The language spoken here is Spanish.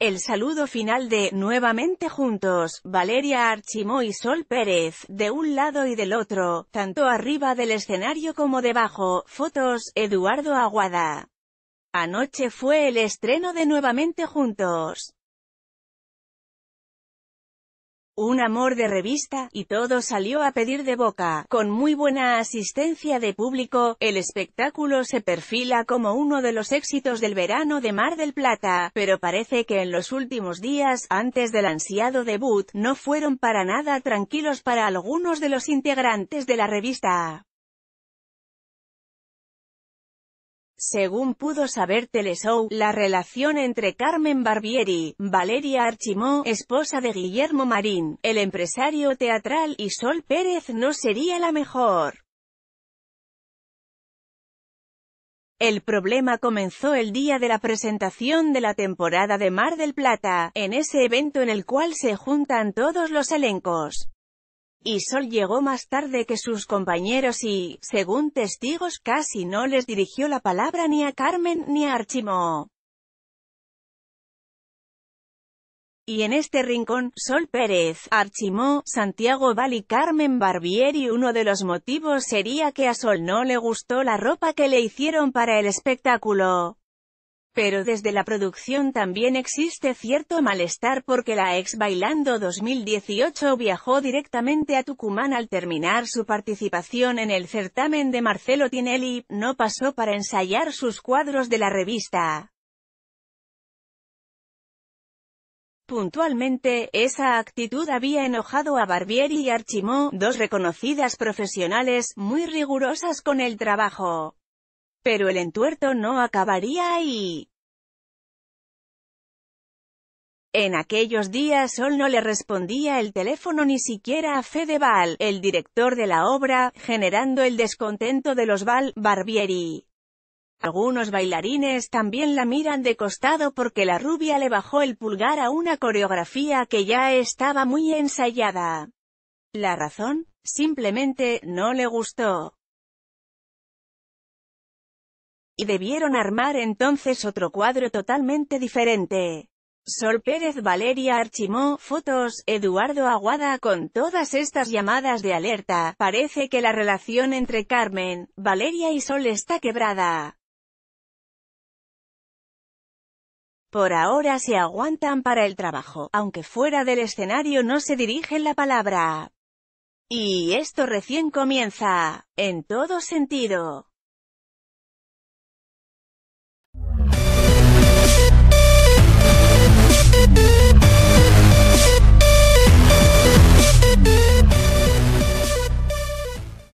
El saludo final de «Nuevamente juntos», Valeria Archimó y Sol Pérez, de un lado y del otro, tanto arriba del escenario como debajo, fotos, Eduardo Aguada. Anoche fue el estreno de «Nuevamente juntos» un amor de revista, y todo salió a pedir de boca. Con muy buena asistencia de público, el espectáculo se perfila como uno de los éxitos del verano de Mar del Plata, pero parece que en los últimos días, antes del ansiado debut, no fueron para nada tranquilos para algunos de los integrantes de la revista. Según pudo saber Teleshow, la relación entre Carmen Barbieri, Valeria Archimó, esposa de Guillermo Marín, el empresario teatral y Sol Pérez no sería la mejor. El problema comenzó el día de la presentación de la temporada de Mar del Plata, en ese evento en el cual se juntan todos los elencos y Sol llegó más tarde que sus compañeros y, según testigos, casi no les dirigió la palabra ni a Carmen ni a Archimó. Y en este rincón, Sol Pérez, Archimó, Santiago Val y Carmen Barbieri uno de los motivos sería que a Sol no le gustó la ropa que le hicieron para el espectáculo. Pero desde la producción también existe cierto malestar porque la ex Bailando 2018 viajó directamente a Tucumán al terminar su participación en el certamen de Marcelo Tinelli, no pasó para ensayar sus cuadros de la revista. Puntualmente, esa actitud había enojado a Barbieri y Archimó, dos reconocidas profesionales, muy rigurosas con el trabajo. Pero el entuerto no acabaría ahí. En aquellos días Sol no le respondía el teléfono ni siquiera a Fedeval, el director de la obra, generando el descontento de los Val Barbieri. Algunos bailarines también la miran de costado porque la rubia le bajó el pulgar a una coreografía que ya estaba muy ensayada. La razón, simplemente, no le gustó. Y debieron armar entonces otro cuadro totalmente diferente. Sol Pérez Valeria Archimó, fotos, Eduardo Aguada Con todas estas llamadas de alerta, parece que la relación entre Carmen, Valeria y Sol está quebrada. Por ahora se aguantan para el trabajo, aunque fuera del escenario no se dirigen la palabra. Y esto recién comienza, en todo sentido.